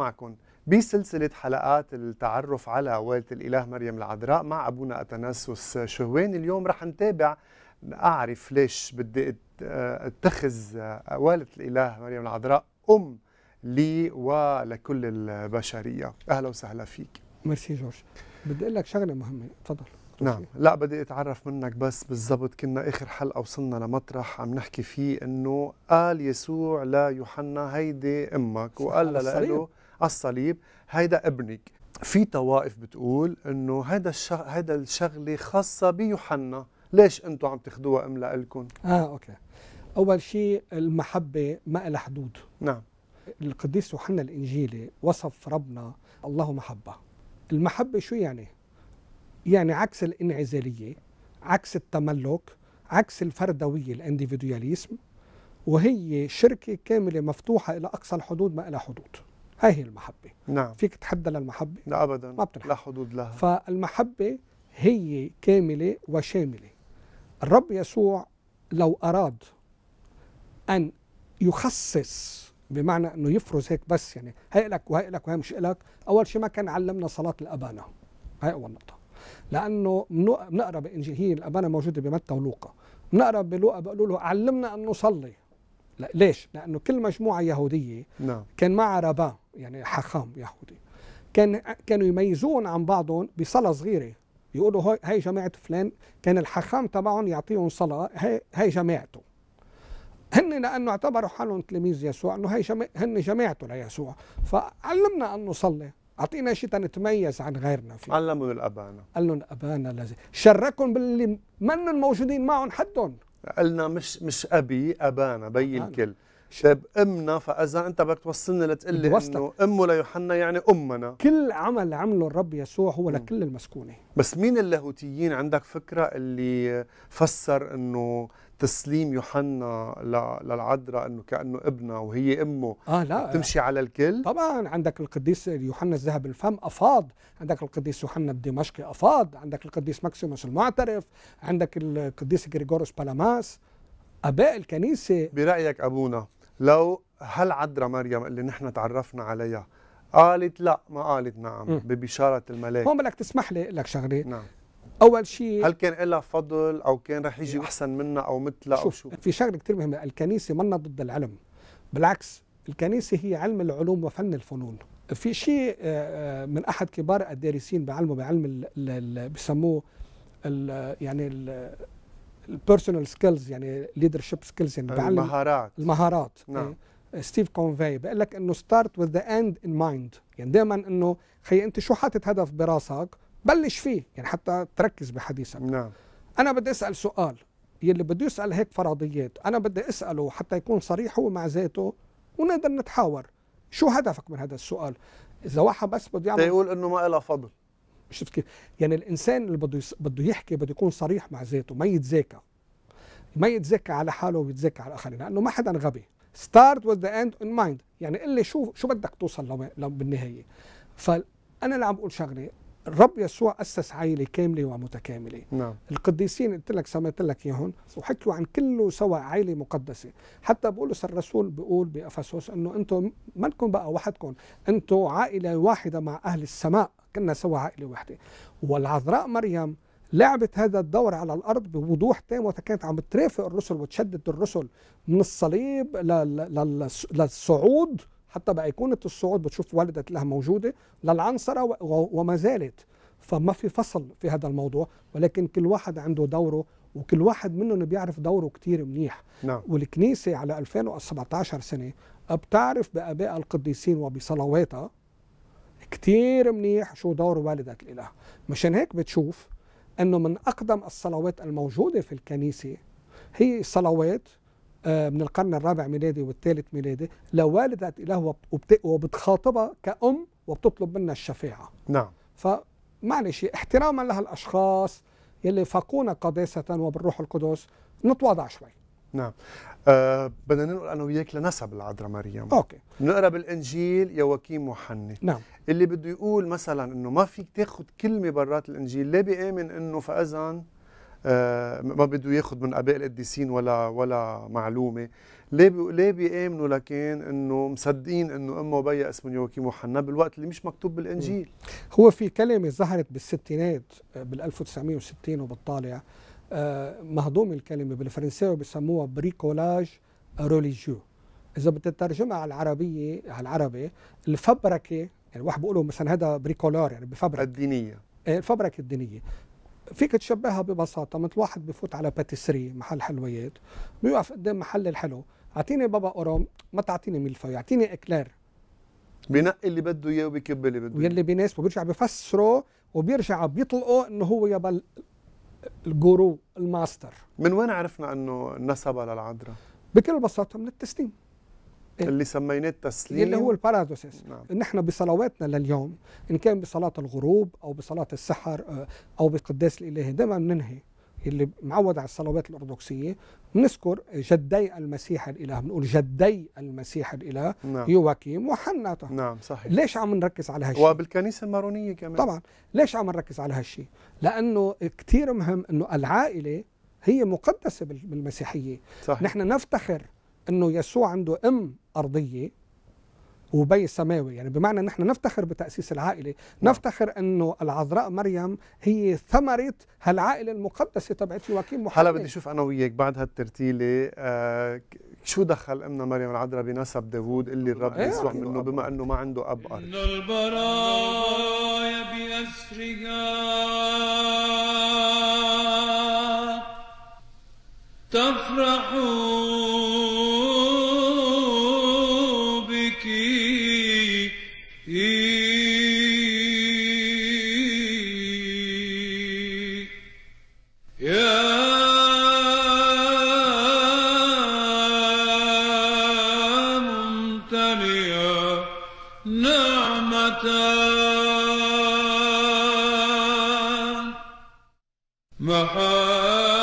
معكم بسلسلة حلقات التعرف على والدة الإله مريم العذراء مع أبونا أتناسوس شهوين اليوم رح نتابع أعرف ليش بدي اتخذ والدة الإله مريم العذراء أم لي ولكل البشرية أهلا وسهلا فيك ميرسي جورج بدي أقول لك شغلة مهمة تفضل نعم لا بدي اتعرف منك بس بالضبط كنا اخر حلقه وصلنا لمطرح عم نحكي فيه انه قال يسوع ليوحنا هيدي امك وقال له على الصليب هيدا ابنك في طوائف بتقول انه هذا الشغ... هذا الشغله خاصه بيوحنا ليش انتم عم تاخذوها ام لكم اه اوكي اول شيء المحبه ما لها حدود نعم القديس يوحنا الانجيلي وصف ربنا الله محبه المحبه شو يعني يعني عكس الانعزاليه عكس التملك عكس الفردويه الانديفيدواليزم وهي شركه كامله مفتوحه الى اقصى الحدود ما لها حدود هاي هي المحبة نعم فيك تحدى للمحبة؟ لا أبدا ما بتنحب. لا حدود لها فالمحبة هي كاملة وشاملة الرب يسوع لو أراد أن يخصص بمعنى أنه يفرز هيك بس يعني هي لك وهي لك وهي مش لك أول شيء ما كان علمنا صلاة الأبانة هاي أول نقطة لأنه بنقرا بإنجيل هي الأبانة موجودة بمتى ولوقا بنقرا بلوقا بيقولوا له علمنا أن نصلي لا ليش؟ لأنه كل مجموعة يهودية نعم. كان معها ربا يعني حاخام يهودي كان كانوا يميزون عن بعضهم بصلاة صغيرة يقولوا هاي جماعة فلان كان الحاخام تبعهم يعطيهم صلاة هي, هي جماعته هن لانه اعتبروا حالهم تلاميذ يسوع انه هي جماعة هن جماعته ليسوع فعلمنا ان نصلي اعطينا شيء تنتميز عن غيرنا فيه علموا الابانا قال لهم الابانا الذي شركهم باللي منن موجودين معهم حدهم قلنا مش مش ابي ابانا بي الكل شاب امنا فاذا انت بدك توصلني لتقلي انه امه ليوحنا يعني امنا كل عمل عمله الرب يسوع هو لكل المسكونه بس مين اللاهوتيين عندك فكره اللي فسر انه تسليم يوحنا للعذراء انه كانه ابنها وهي امه اه لا آه. تمشي على الكل طبعا عندك القديس يوحنا الذهب الفم افاض عندك القديس يوحنا الدمشقي افاض عندك القديس ماكسيموس المعترف عندك القديس غريغوروس بالاماس اباء الكنيسه برايك ابونا لو هل عدرا مريم اللي نحن تعرفنا عليها قالت لا ما قالت نعم ببشارة الملاك هون بدك تسمح لي لك شغلة نعم أول شيء هل كان لها فضل أو كان رح يجي أحسن منا أو مثلها أو شو في شغلة كثير مهمة الكنيسة منا ضد العلم بالعكس الكنيسة هي علم العلوم وفن الفنون في شيء آه، آه، من أحد كبار الدارسين بعلمه بعلم بسموه يعني ال البيرسونال سكيلز يعني ليدرشيب سكيلز يعني بعلم المهارات المهارات نعم ستيف كونفاي بيقول لك انه ستارت وذ ذا اند ان مايند يعني دائما انه خي انت شو حاطط هدف براسك بلش فيه يعني حتى تركز بحديثك نعم انا بدي اسال سؤال يلي بده يسال هيك فرضيات انا بدي اساله حتى يكون صريح هو مع ذاته ونقدر نتحاور شو هدفك من هذا السؤال اذا واحد بس بده يعمل يقول انه ما لها فضل شفت كيف يعني الانسان اللي بده بده يحكي بده يكون صريح مع ذاته ما يتذاكى ما يتذاكى على حاله ويتذاكى على الاخرين لانه ما حدا غبي ستارت وذ ذا اند ان مايند يعني قل لي شو شو بدك توصل لو, لو بالنهايه فانا اللي عم بقول شغله الرب يسوع اسس عائله كامله ومتكامله نعم. القديسين قلت لك سمعت لك اياهم وحكوا عن كله سوا عائله مقدسه حتى بولس الرسول بيقول بافسوس انه انتم ما لكم بقى وحدكم انتم عائله واحده مع اهل السماء كنا سوا عائلة واحدة والعذراء مريم لعبت هذا الدور على الارض بوضوح تام وكانت عم ترافق الرسل وتشدد الرسل من الصليب للصعود حتى بأيقونة الصعود بتشوف والدة لها موجودة للعنصرة وما زالت فما في فصل في هذا الموضوع ولكن كل واحد عنده دوره وكل واحد منهم بيعرف دوره كتير منيح نعم. والكنيسة على 2017 سنة بتعرف بأباء القديسين وبصلواتها كتير منيح شو دور والدة الإله مشان هيك بتشوف أنه من أقدم الصلوات الموجودة في الكنيسة هي صلوات آه، من القرن الرابع ميلادي والثالث ميلادي لوالدة إله وبتخاطبها كأم وبتطلب منا الشفاعة نعم فمعلش احتراما لهالأشخاص يلي فاقونا قداسة وبالروح القدس نتواضع شوي نعم أه بدنا ننقل انا وياك لنسب العذراء مريم اوكي بنقرا بالانجيل يواكيم محني نعم اللي بده يقول مثلا انه ما فيك تاخذ كلمه برات الانجيل ليه بيامن انه فاذا آه ما بده ياخذ من اباء القديسين ولا ولا معلومه ليه بي ليه بيامنوا لكن انه مصدقين انه امه وبيا اسمه يواكيم وحنا بالوقت اللي مش مكتوب بالانجيل هو في كلمه ظهرت بالستينات آه، بال 1960 وبالطالع آه، مهضوم الكلمه بالفرنساوي بسموها بريكولاج روليجيو اذا بتترجمها على العربيه على العربي الفبركه يعني واحد بيقولوا مثلا هذا بريكولار يعني بفبرك الدينيه إيه، الفبركه الدينيه فيك تشبهها ببساطه مثل واحد بفوت على باتيسري محل حلويات بيوقف قدام محل الحلو اعطيني بابا اورام ما تعطيني ملفي اعطيني اكلير بنقي اللي بده اياه وبكب اللي بده اياه واللي بيناسبه بيرجع بفسره وبيرجع بيطلقه انه هو يا بل الجورو الماستر من وين عرفنا انه نسب للعذراء؟ بكل بساطه من التسليم إيه. اللي سميناه التسليم اللي هو البارادوسيس نعم. نحن بصلواتنا لليوم ان كان بصلاه الغروب او بصلاه السحر آه، او بقداس الاله دائما بننهي اللي معود على الصلوات الأرثوذكسية نذكر جدي المسيح الإله بنقول جدي المسيح الإله نعم. يوكيم وحناته نعم صحيح ليش عم نركز على هالشيء وبالكنيسة المارونية كمان طبعا ليش عم نركز على هالشيء لأنه كثير مهم أنه العائلة هي مقدسة بالمسيحية صحيح. نحن نفتخر أنه يسوع عنده أم أرضية وبي سماوي يعني بمعنى ان احنا نفتخر بتاسيس العائله نعم. نفتخر انه العذراء مريم هي ثمره هالعائله المقدسه تبعت يوكيم محمد هلا بدي اشوف انا وياك بعد هالترتيله آه شو دخل امنا مريم العذراء بنسب داوود اللي الرب ايه منه بما انه ما عنده اب ارض البرايا باسرها تفرحون محال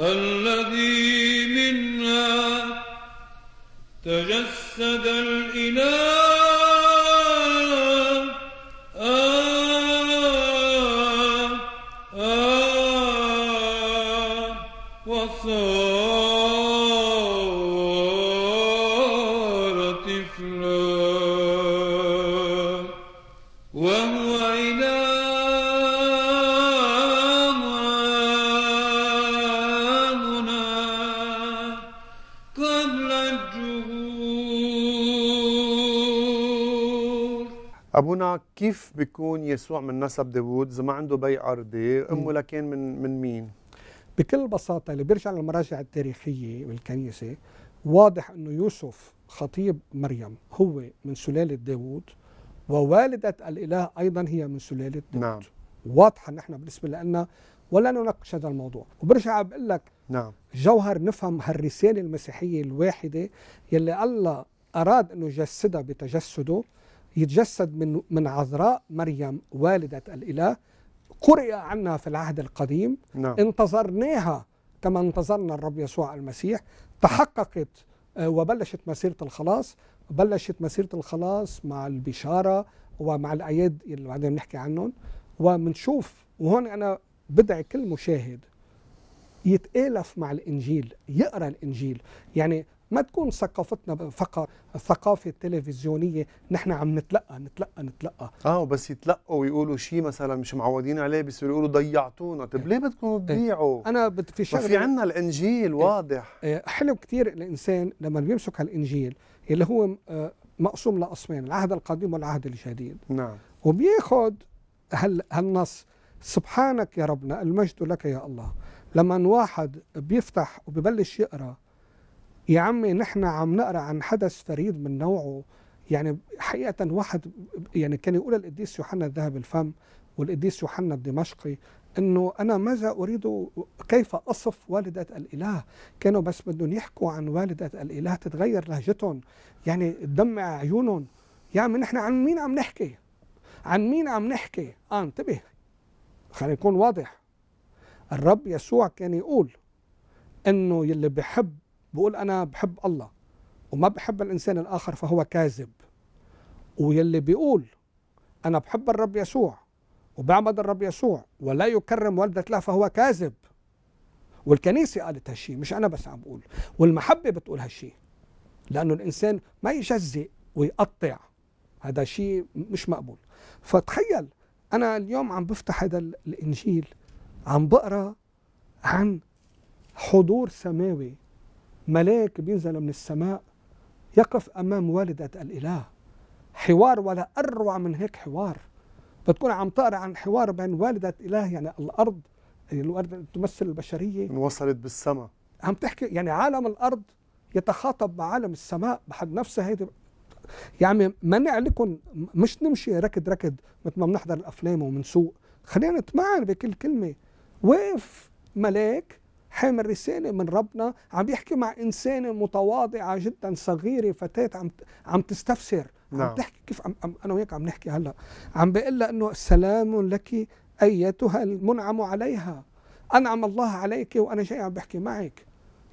الذي منا تجسد الإله ابونا كيف بيكون يسوع من نسب داوود اذا ما عنده بي ارضي امه لكان من من مين بكل بساطه اللي بيرجع للمراجع التاريخيه بالكنيسه واضح انه يوسف خطيب مريم هو من سلاله داوود ووالده الاله ايضا هي من سلاله داوود نعم. واضحه نحن بالنسبه لنا ولا نناقش هذا الموضوع وبرجع بقول لك نعم جوهر نفهم هالرساله المسيحيه الواحده يلي الله اراد انه يجسدها بتجسده يتجسد من من عذراء مريم والدة الإله قرئ عنها في العهد القديم نعم. انتظرناها كما انتظرنا الرب يسوع المسيح تحققت آه، وبلشت مسيرة الخلاص بلشت مسيرة الخلاص مع البشارة ومع الأياد اللي بعدين بنحكي عنهم وبنشوف وهون أنا بدعي كل مشاهد يتآلف مع الإنجيل يقرأ الإنجيل يعني ما تكون ثقافتنا فقط الثقافه التلفزيونيه نحن عم نتلقى نتلقى نتلقى اه بس يتلقوا ويقولوا شيء مثلا مش معودين عليه بيصيروا يقولوا ضيعتونا طيب ليه بدكم إيه. تضيعوا انا في شغله في عندنا الانجيل إيه. واضح إيه، حلو كثير الانسان لما بيمسك هالانجيل اللي هو آه، مقسوم لقسمين العهد القديم والعهد الجديد نعم وبياخذ هال... هالنص سبحانك يا ربنا المجد لك يا الله لما واحد بيفتح وبيبلش يقرا يا عمي نحن عم نقرا عن حدث فريد من نوعه يعني حقيقه واحد يعني كان يقول القديس يوحنا الذهب الفم والقديس يوحنا الدمشقي انه انا ماذا اريد كيف اصف والده الاله كانوا بس بدهم يحكوا عن والده الاله تتغير لهجتهم يعني تدمع عيونهم يا عمي نحن عن مين عم نحكي عن مين عم نحكي اه انتبه خلينا نكون واضح الرب يسوع كان يقول انه يلي بحب بقول انا بحب الله وما بحب الانسان الاخر فهو كاذب ويلي بيقول انا بحب الرب يسوع وبعمد الرب يسوع ولا يكرم والدة له فهو كاذب والكنيسة قالت هالشيء مش أنا بس عم بقول والمحبة بتقول هالشيء لأنه الإنسان ما يجزئ ويقطع هذا شيء مش مقبول فتخيل أنا اليوم عم بفتح هذا الإنجيل عم بقرأ عن حضور سماوي ملاك بينزل من السماء يقف أمام والدة الإله حوار ولا أروع من هيك حوار بتكون عم تقرأ عن حوار بين والدة إله يعني الأرض يعني الأرض تمثل البشرية وصلت بالسماء عم تحكي يعني عالم الأرض يتخاطب مع عالم السماء بحد نفسها هيدي يعني منع لكم مش نمشي ركض ركض مثل ما بنحضر الافلام وبنسوق خلينا نتمعن بكل كلمه وقف ملاك حامل رسالة من ربنا عم يحكي مع إنسانة متواضعة جدا صغيرة فتاة عم عم تستفسر نعم. عم تحكي كيف عم أنا وياك عم نحكي هلا عم بيقول لها إنه سلام لك أيتها المنعم عليها أنعم الله عليك وأنا جاي عم بحكي معك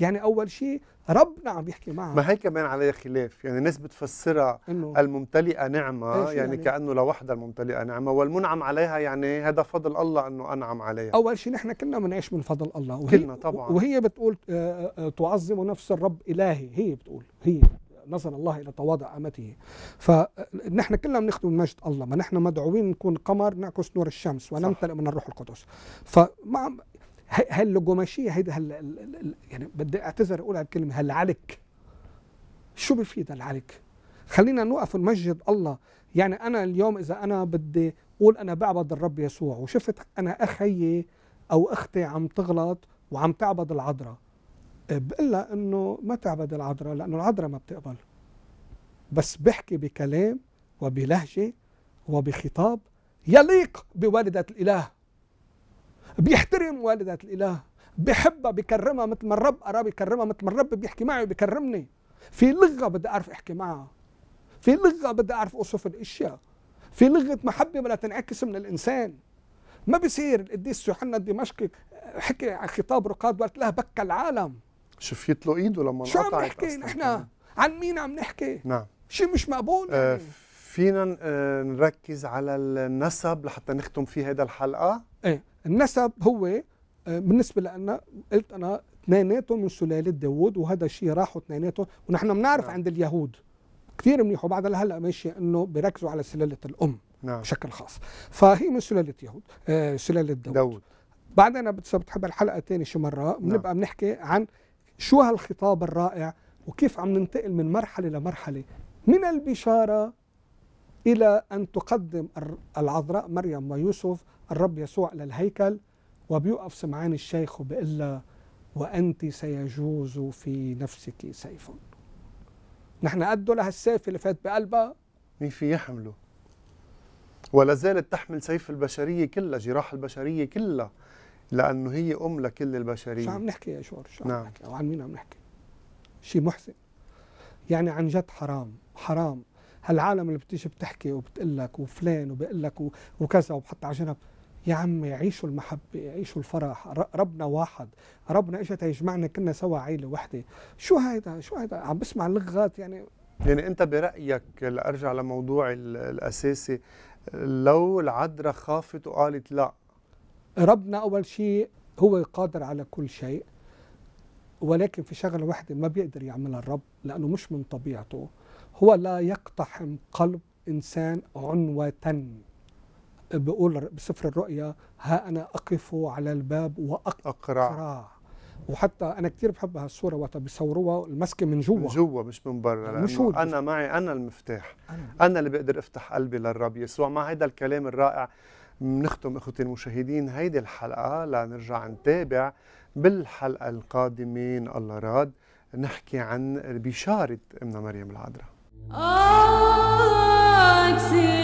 يعني أول شيء ربنا عم يحكي معها ما هي كمان عليها خلاف يعني الناس بتفسرها إنه الممتلئه نعمه يعني, يعني كانه لوحدها الممتلئه نعمه والمنعم عليها يعني هذا فضل الله انه انعم عليها اول شيء نحن كنا بنعيش من فضل الله وهي كلنا طبعا وهي بتقول آه، آه، آه، تعظم نفس الرب الهي هي بتقول هي نظر الله الى تواضع امته فنحن كلنا بنخدم مجد الله ما نحن مدعوين نكون قمر نعكس نور الشمس ونمتلئ من الروح القدس فما هل الجماشيه هيدا هل يعني بدي اعتذر اقول هالكلمه هل عليك شو بفيد هل عليك خلينا نوقف ونمجد الله يعني انا اليوم اذا انا بدي اقول انا بعبد الرب يسوع وشفت انا اخي او اختي عم تغلط وعم تعبد العذراء بقول لها انه ما تعبد العذراء لانه العذراء ما بتقبل بس بحكي بكلام وبلهجه وبخطاب يليق بوالده الاله بيحترم والدة الإله بحبها بكرمها مثل ما الرب أراه بكرمها مثل ما الرب بيحكي معي وبيكرمني في لغة بدي أعرف أحكي معها في لغة بدي أعرف أوصف الأشياء في لغة محبة بدها تنعكس من الإنسان ما بيصير القديس يوحنا الدمشقي حكي عن خطاب رقاد وقت لها بكى العالم شفيت له ايده لما شو عم نحكي نحن عن مين عم نحكي نعم شيء مش مقبول آه، يعني. آه فينا نركز على النسب لحتى نختم في هذا الحلقه ايه النسب هو آه، بالنسبه لنا قلت انا اثنيناتهم من سلاله داوود وهذا الشيء راحوا اثنيناتهم ونحن بنعرف نعم. عند اليهود كثير منيح وبعد لهلا ماشي انه بيركزوا على سلاله الام نعم. بشكل خاص فهي من سلاله يهود آه سلاله داوود داود. بعدين بتحب الحلقه الثانية شي مره نعم. بنبقى بنحكي عن شو هالخطاب الرائع وكيف عم ننتقل من مرحله لمرحله من البشاره إلى أن تقدم العذراء مريم ويوسف الرب يسوع للهيكل وبيقف سمعان الشيخ بإلا وأنت سيجوز في نفسك سيف نحن قدوا لها السيف اللي فات بقلبها مين في يحمله ولا زالت تحمل سيف البشرية كلها جراح البشرية كلها لأنه هي أم لكل البشرية شو عم نحكي يا جورج شو عم نعم. نحكي أو عن مين عم نحكي شيء محزن يعني عن جد حرام حرام هالعالم اللي بتيجي بتحكي وبتقول لك وفلان وبقول لك وكذا وبحط على جنب يا عمي عيشوا المحبة عيشوا الفرح ربنا واحد ربنا اجى يجمعنا كنا سوا عيلة وحدة شو هيدا شو هيدا عم بسمع لغات يعني يعني انت برأيك لارجع لموضوع الاساسي لو العدرا خافت وقالت لا ربنا اول شيء هو قادر على كل شيء ولكن في شغله واحده ما بيقدر يعملها الرب لانه مش من طبيعته هو لا يقتحم قلب إنسان عنوة بقول بسفر الرؤيا ها أنا أقف على الباب وأقرع وحتى انا كثير بحب هالصوره وقت بيصوروها المسكه من جوا من جوا مش من برا مش انا معي انا المفتاح أنا. انا اللي بقدر افتح قلبي للرب يسوع مع هذا الكلام الرائع بنختم اخوتي المشاهدين هيدي الحلقه لنرجع نتابع بالحلقه القادمه ان الله راد نحكي عن بشاره ابن مريم العذراء Oh,